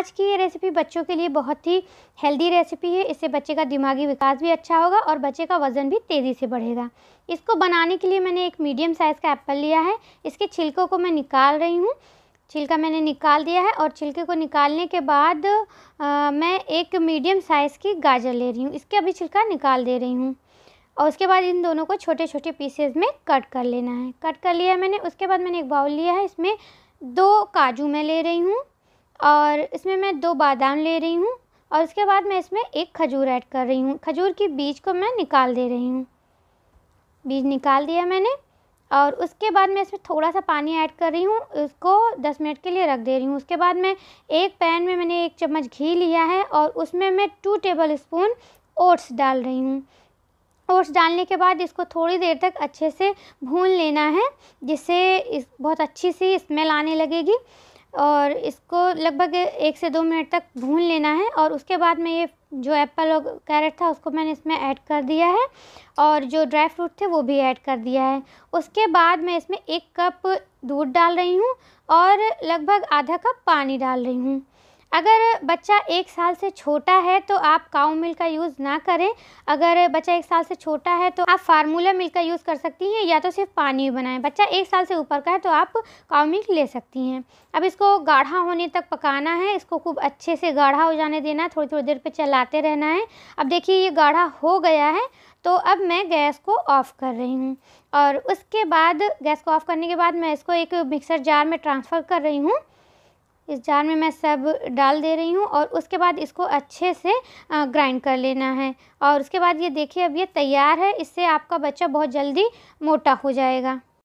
आज की ये रेसिपी बच्चों के लिए बहुत ही हेल्दी रेसिपी है इससे बच्चे का दिमागी विकास भी अच्छा होगा और बच्चे का वज़न भी तेज़ी से बढ़ेगा इसको बनाने के लिए मैंने एक मीडियम साइज़ का एप्पल लिया है इसके छिलकों को मैं निकाल रही हूँ छिलका मैंने निकाल दिया है और छिलके को निकालने के बाद आ, मैं एक मीडियम साइज़ की गाजर ले रही हूँ इसके अभी छिलका निकाल दे रही हूँ और उसके बाद इन दोनों को छोटे छोटे पीसेज में कट कर लेना है कट कर लिया है मैंने उसके बाद मैंने एक बाउल लिया है इसमें दो काजू मैं ले रही हूँ और इसमें मैं दो बादाम ले रही हूँ और उसके बाद मैं इसमें एक खजूर ऐड कर रही हूँ खजूर की बीज को मैं निकाल दे रही हूँ बीज निकाल दिया मैंने और उसके बाद मैं इसमें थोड़ा सा पानी ऐड कर रही हूँ उसको दस मिनट के लिए रख दे रही हूँ उसके बाद मैं एक पैन में मैंने एक चम्मच घी लिया है और उसमें मैं टू टेबल स्पून ओट्स डाल रही हूँ ओट्स डालने के बाद इसको थोड़ी देर तक अच्छे से भून लेना है जिससे इस बहुत अच्छी सी स्मेल आने लगेगी और इसको लगभग एक से दो मिनट तक भून लेना है और उसके बाद में ये जो एप्पल और कैरेट था उसको मैंने इसमें ऐड कर दिया है और जो ड्राई फ्रूट थे वो भी ऐड कर दिया है उसके बाद मैं इसमें एक कप दूध डाल रही हूँ और लगभग आधा कप पानी डाल रही हूँ अगर बच्चा एक साल से छोटा है तो आप काउ मिल्क का यूज़ ना करें अगर बच्चा एक साल से छोटा है तो आप फार्मूला मिल्क का यूज़ कर सकती हैं या तो सिर्फ पानी भी बनाएं बच्चा एक साल से ऊपर का है तो आप काउ मिल्क ले सकती हैं अब इसको गाढ़ा होने तक पकाना है इसको खूब अच्छे से गाढ़ा हो जाने देना है थोड़ी थोड़ी देर पर चलाते रहना है अब देखिए ये गाढ़ा हो गया है तो अब मैं गैस को ऑफ़ कर रही हूँ और उसके बाद गैस को ऑफ़ करने के बाद मैं इसको एक मिक्सर जार में ट्रांसफ़र कर रही हूँ इस जार में मैं सब डाल दे रही हूँ और उसके बाद इसको अच्छे से ग्राइंड कर लेना है और उसके बाद ये देखिए अब ये तैयार है इससे आपका बच्चा बहुत जल्दी मोटा हो जाएगा